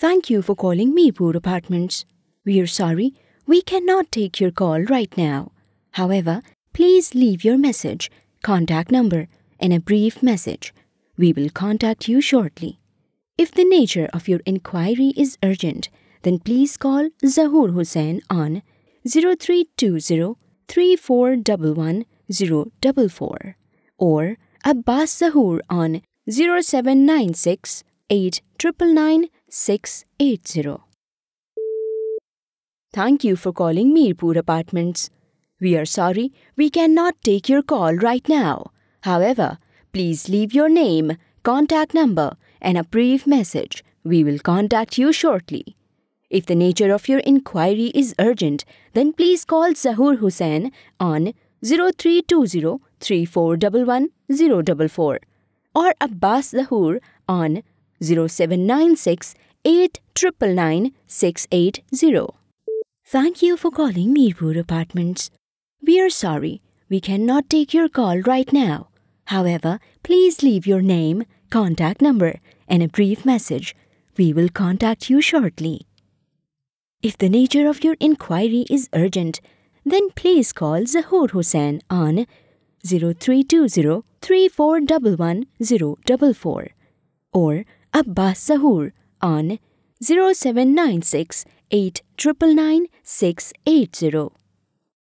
Thank you for calling Meepur Apartments. We are sorry, we cannot take your call right now. However, please leave your message, contact number, and a brief message. We will contact you shortly. If the nature of your inquiry is urgent, then please call Zahur Hussain on 0320 or Abbas Zahur on 0796 eight triple nine six eight zero. Thank you for calling Mirpur Apartments. We are sorry we cannot take your call right now. However, please leave your name, contact number, and a brief message. We will contact you shortly. If the nature of your inquiry is urgent, then please call Zahur Hussain on 0320 3411 044 or Abbas Zahur on 0796 680 Thank you for calling Mirpur Apartments. We are sorry, we cannot take your call right now. However, please leave your name, contact number and a brief message. We will contact you shortly. If the nature of your inquiry is urgent, then please call Zahoor Hussain on 0320 or Abbas Sahur on 0796 8999680.